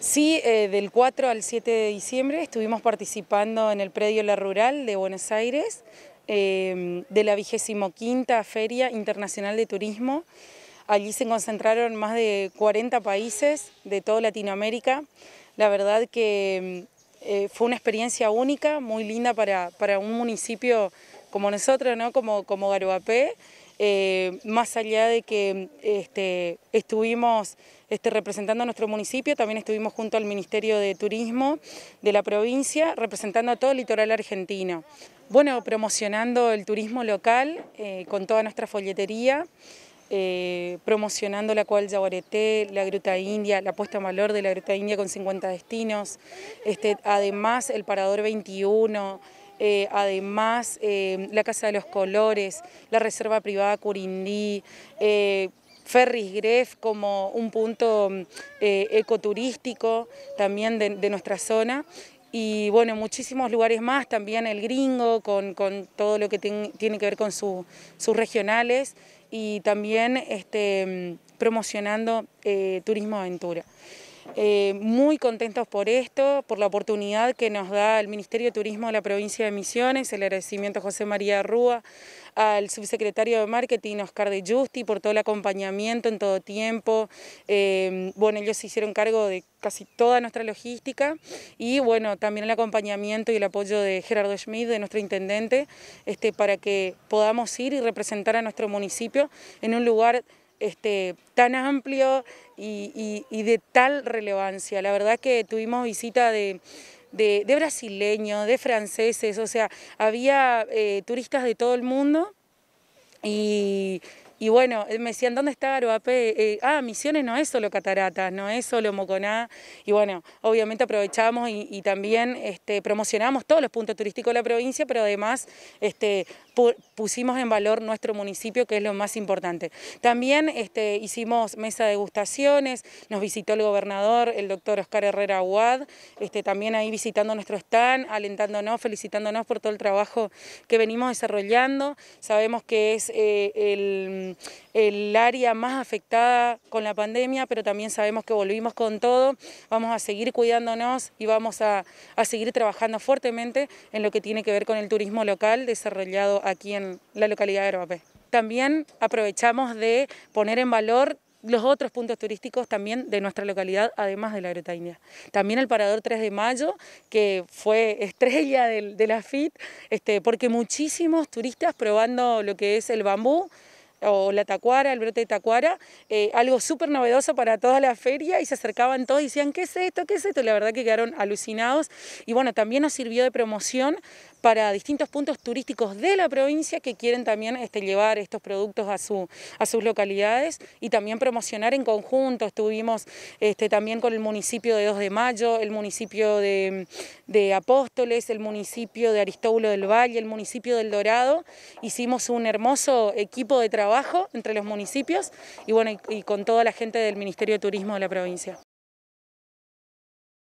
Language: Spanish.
Sí, eh, del 4 al 7 de diciembre estuvimos participando en el predio La Rural de Buenos Aires em, de la 25 Feria Internacional de Turismo. Allí se concentraron más de 40 países de toda Latinoamérica. La verdad que em, eh, fue una experiencia única, muy linda para, para un municipio como nosotros, como, como Garubapé. Eh, más allá de que este, estuvimos este, representando a nuestro municipio, también estuvimos junto al Ministerio de Turismo de la provincia, representando a todo el litoral argentino. Bueno, promocionando el turismo local eh, con toda nuestra folletería, eh, promocionando la cual Yaguareté, la Gruta India, la puesta en valor de la Gruta India con 50 destinos, este, además el Parador 21, eh, además em, la Casa de los Colores, la Reserva Privada Curindí, eh, Ferris Gref como un punto mm, eh, ecoturístico también de, nuestra zona y bueno, muchísimos lugares más, también el gringo con, todo lo que tiene que ver con sus regionales y también este, mm, promocionando Turismo Aventura. Eh, muy contentos por esto, por la oportunidad que nos da el Ministerio de Turismo de la provincia de Misiones, el agradecimiento a José María Rúa, al subsecretario de Marketing Oscar de Justi por todo el acompañamiento en todo tiempo. Eh, bueno, ellos se hicieron cargo de casi toda nuestra logística y bueno, también el acompañamiento y el apoyo de Gerardo Schmidt, de nuestro intendente, este, para que podamos ir y representar a nuestro municipio en un lugar este, tan amplio y, de tal relevancia. La verdad que tuvimos visita de, brasileños, de franceses, o sea, había eh, turistas de todo el mundo y, bueno, me decían, ¿dónde está Aruape? Eh, ah, Misiones no es solo cataratas, no es solo Moconá. Y bueno, obviamente aprovechamos y, también este, promocionamos todos los puntos turísticos de la provincia, pero además este, pusimos en valor nuestro municipio, que es lo más importante. También este, hicimos mesa de degustaciones, nos visitó el gobernador, el doctor Oscar Herrera Aguad, este, también ahí visitando nuestro stand, alentándonos, felicitándonos por todo el trabajo que venimos desarrollando. Sabemos que es eh, el, área más afectada con la pandemia, pero también sabemos que volvimos con todo, vamos a seguir cuidándonos y vamos a, a seguir trabajando fuertemente en lo que tiene que ver con el turismo local desarrollado aquí en la localidad de Herbapé. También aprovechamos de poner en valor los otros puntos turísticos también de nuestra localidad, además de la India... También el Parador 3 de Mayo, que fue estrella de, la FIT, este, porque muchísimos turistas probando lo que es el bambú, o la tacuara, el brote de tacuara, eh, algo súper novedoso para toda la feria y se acercaban todos y decían, ¿qué es esto? ¿Qué es esto? la verdad que quedaron alucinados y bueno, también nos sirvió de promoción para distintos puntos turísticos de la provincia que quieren también este, llevar estos productos a, su, a sus localidades y también promocionar en conjunto. Estuvimos este, también con el municipio de 2 de Mayo, el municipio de, Apóstoles, el municipio de Aristóbulo del Valle, el municipio del Dorado. Hicimos un hermoso equipo de trabajo entre los municipios y, bueno, y con toda la gente del Ministerio de Turismo de la provincia.